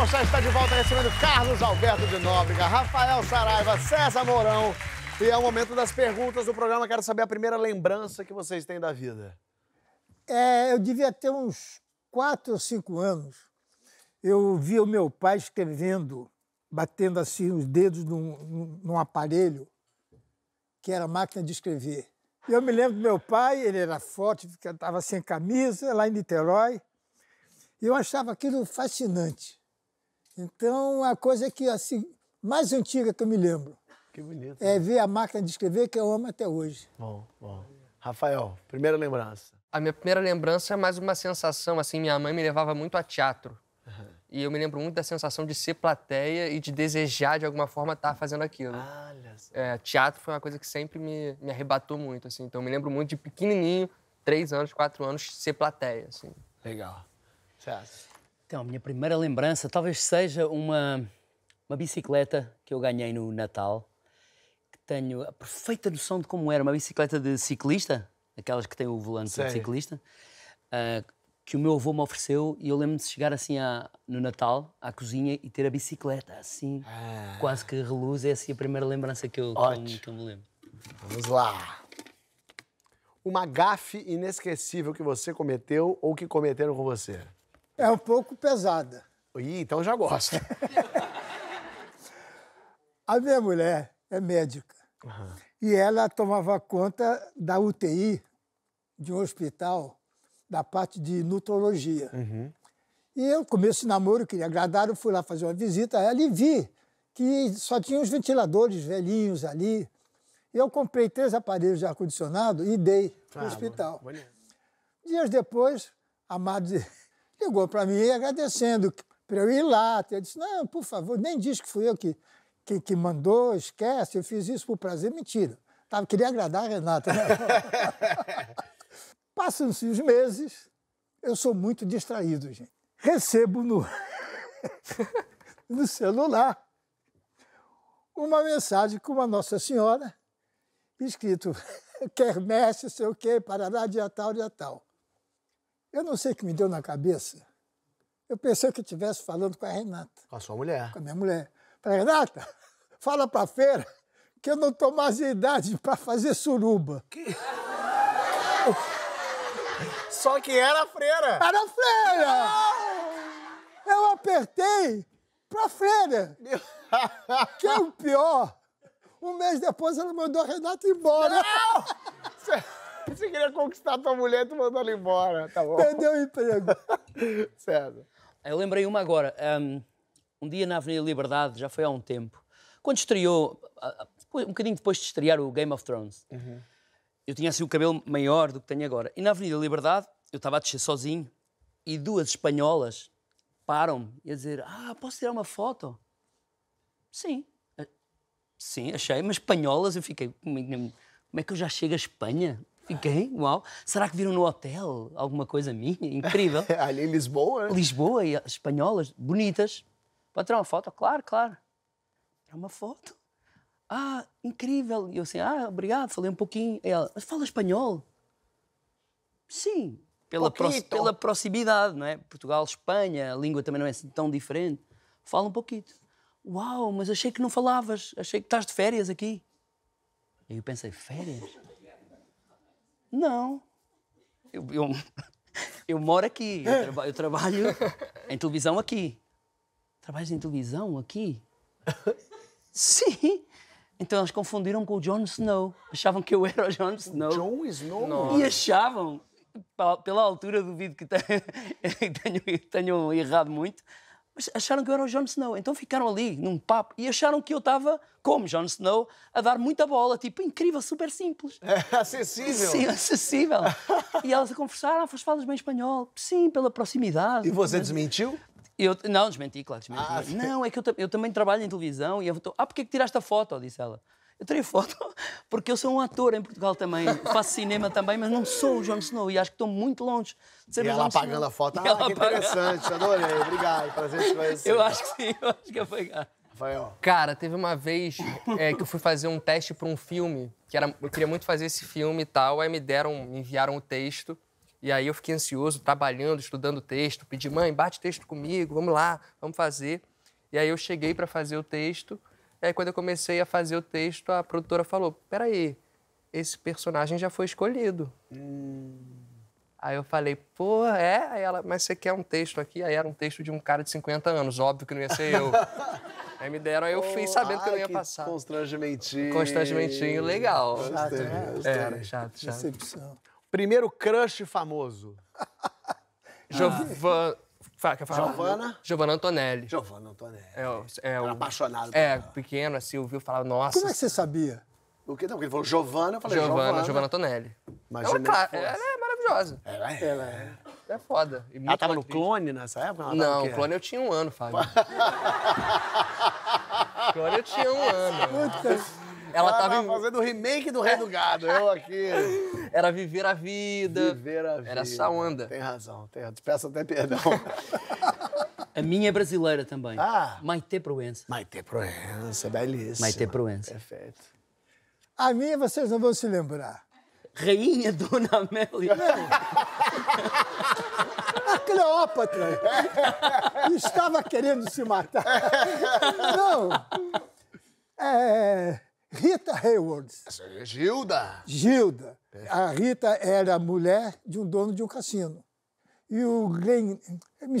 Mostrar está de volta recebendo Carlos Alberto de Nóbrega, Rafael Saraiva, César Mourão. E é o momento das perguntas do programa. Quero saber a primeira lembrança que vocês têm da vida. É, eu devia ter uns quatro ou cinco anos. Eu via o meu pai escrevendo, batendo assim os dedos num, num aparelho que era máquina de escrever. Eu me lembro do meu pai, ele era forte, estava sem camisa, lá em Niterói. E eu achava aquilo fascinante. Então, a coisa que assim, mais antiga que eu me lembro. Que bonito. É né? ver a máquina de escrever que eu amo até hoje. Bom, bom. Rafael, primeira lembrança. A minha primeira lembrança é mais uma sensação, assim, minha mãe me levava muito a teatro. Uhum. E eu me lembro muito da sensação de ser plateia e de desejar, de alguma forma, estar tá fazendo aquilo. Olha só. É, teatro foi uma coisa que sempre me, me arrebatou muito, assim. Então, eu me lembro muito de pequenininho, três anos, quatro anos, ser plateia, assim. Legal. Certo. Então, a minha primeira lembrança talvez seja uma, uma bicicleta que eu ganhei no Natal, que tenho a perfeita noção de como era uma bicicleta de ciclista, aquelas que têm o volante de ciclista, uh, que o meu avô me ofereceu e eu lembro-me de chegar assim à, no Natal à cozinha e ter a bicicleta assim, ah. quase que reluz. É assim a primeira lembrança que eu, Ótimo. que eu me lembro. Vamos lá. Uma gafe inesquecível que você cometeu ou que cometeram com você? É um pouco pesada. Ih, então já gosto. a minha mulher é médica. Uhum. E ela tomava conta da UTI de um hospital, da parte de nutrologia. Uhum. E eu, começo de namoro, queria agradar, eu fui lá fazer uma visita a ela e vi que só tinha uns ventiladores velhinhos ali. Eu comprei três aparelhos de ar-condicionado e dei ah, hospital. Bom, Dias depois, amados ligou para mim agradecendo para eu ir lá. Eu disse, não, por favor, nem diz que fui eu que, que, que mandou, esquece, eu fiz isso por prazer. Mentira. Tava, queria agradar a Renata. Né? Passam-se os meses, eu sou muito distraído, gente. Recebo no, no celular uma mensagem com uma Nossa Senhora, escrito quermesse, sei o quê, parará, dia tal, dia tal. Eu não sei o que me deu na cabeça. Eu pensei que estivesse falando com a Renata. Com a sua mulher. Com a minha mulher. Falei, Renata, fala pra feira que eu não tô mais de idade pra fazer suruba. Que... Só que era freira. Era freira! Ah! Eu apertei pra freira. que é o pior. Um mês depois ela mandou a Renata embora. Não! Você queria conquistar a tua mulher, tu mandou ela embora, tá bom? Perdeu o emprego. certo. Eu lembrei uma agora. Um, um, dia na Avenida Liberdade, já foi há um tempo, quando estreou, ah, ah, um bocadinho depois de estrear o Game of Thrones, uhum. eu tinha assim o cabelo maior do que tenho agora. E na Avenida Liberdade, eu estava a descer sozinho e duas espanholas param-me e a dizer: Ah, posso tirar uma foto? Sim. Eh, sim, achei, mas espanholas eu fiquei. Como é que é eu já chego à Espanha? quem uau. Será que viram no hotel alguma coisa minha? Incrível. Ali em Lisboa, né? Lisboa, e espanholas, bonitas. Pode tirar uma foto? Claro, claro. Tirar uma foto. Ah, incrível. E eu assim, ah, obrigado, falei um pouquinho. Ela, fala espanhol? Sim, pela, pro, pela proximidade, não é? Portugal, Espanha, a língua também não é assim tão diferente. Fala um pouquinho. Uau, mas achei que não falavas, achei que estás de férias aqui. E eu pensei, férias? Não. Eu, eu, eu moro aqui. Eu, é. traba, eu trabalho em televisão aqui. Trabalhas em televisão aqui? Sim. Então eles confundiram com o Jon Snow. Achavam que eu era o Jon Snow. Jon Snow? Não. E achavam, pela altura duvido que tenham errado muito, mas acharam que eu era o Jon Snow. Então ficaram ali, num papo, e acharam que eu estava, como Jon Snow, a dar muita bola. Tipo, incrível, super simples. É acessível. Sim, acessível. e elas a conversar, ah, falas bem espanhol. Sim, pela proximidade. E você desmentiu? Eu, não, desmenti, claro, desmenti. Ah, não, é que eu, eu, também trabalho em televisão e eu estou. Ah, porque é que tiraste a foto? Disse ela. Eu tirei foto porque eu sou um ator em Portugal também. Faço cinema também, mas não sou o Jon Snow e acho que estou muito longe de ser e o ela apagando a foto. Ah, ela que apaga... interessante. Adorei. Obrigado. Prazer te conhecer. Eu acho que sim. Eu acho que foi Rafael. Cara, teve uma vez é, que eu fui fazer um teste para um filme. que era, Eu queria muito fazer esse filme e tal. Aí me deram, me enviaram o texto. E aí eu fiquei ansioso, trabalhando, estudando o texto. Pedi, mãe, bate texto comigo. Vamos lá, vamos fazer. E aí eu cheguei para fazer o texto. E aí, quando eu comecei a fazer o texto, a produtora falou: peraí, esse personagem já foi escolhido. Hum. Aí eu falei, pô, é? Aí ela, mas você quer um texto aqui? Aí era um texto de um cara de 50 anos, óbvio que não ia ser eu. aí me deram, aí eu fui sabendo que eu não ia que passar. Constrangimentinho. Constrangimentinho, legal. Chato, né? É, era chato, chato. Decepção. Primeiro crush famoso. Giovanni. Fala, quer falar? Giovana? Giovana Antonelli. Giovana Antonelli. É, é um, o, apaixonado. É, ela. pequeno, assim, ouviu falar, nossa. Como é que você sabia? O que? Não, porque ele falou Giovana, eu falei Giovana. Giovana, Giovana Antonelli. Mas ela, é é claro, ela é maravilhosa. Ela é. Ela é. É foda. E ela tava no clone nessa época? Ela não, o clone eu tinha um ano, Fábio. clone eu tinha um ano. Puta. Ela, ela tava, tava fazendo o remake do Rei do Gado, eu aqui. Era viver a vida. Viver a vida. Era essa onda. Tem razão, tem razão. Peço até perdão. A minha é brasileira também. Ah. Maite Proença. Maite Proença, é belíssima. Maite Proença. Perfeito. A minha vocês não vão se lembrar. Rainha Dona Amélia. A Cleópatra estava querendo se matar. Não. É... Rita Hayward. É Gilda. Gilda. É. A Rita era mulher de um dono de um cassino. E o Glenn... Me,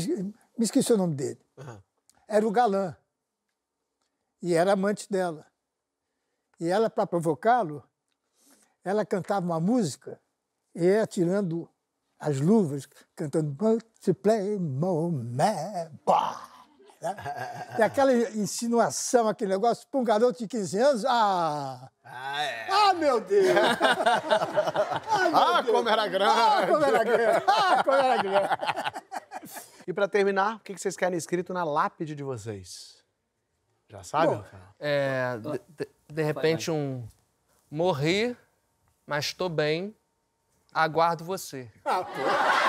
esqueci o nome dele. Uhum. Era o galã. E era amante dela. E ela, para provocá-lo, ela cantava uma música e é atirando as luvas, cantando Multiply More Man. Bah! Né? Tem aquela insinuação, aquele negócio, para um garoto de 15 anos, ah! Ah, é. ah meu Deus! Ah, meu ah, Deus. como era ah, grande! Ah, como era grande! Ah, como era grande! e para terminar, o que vocês querem escrito na lápide de vocês? Já sabe? Bom, é, de, de repente, um morri, mas estou bem, aguardo você. Ah, pô.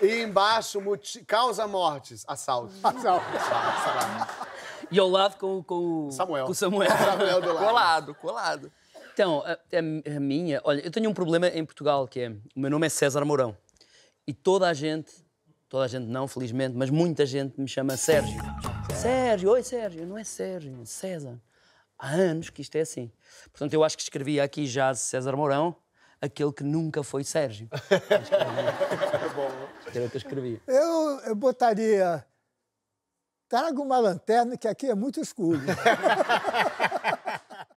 E embaixo, causa mortes, assalto. Assalto. E ao lado com, com o Samuel. Com Samuel. Samuel do lado. Colado, colado. Então, a, a, minha. Olha, eu tenho um problema em Portugal que é. O meu nome é César Mourão. E toda a gente, toda a gente não, felizmente, mas muita gente me chama Sérgio. Sérgio, oi Sérgio, não é Sérgio, é César há anos que isto é assim. Portanto, eu acho que escrevia aqui já César Mourão, aquele que nunca foi Sérgio. Era o que eu escrevi. Eu, eu botaria. Traga uma lanterna, que aqui é muito escuro.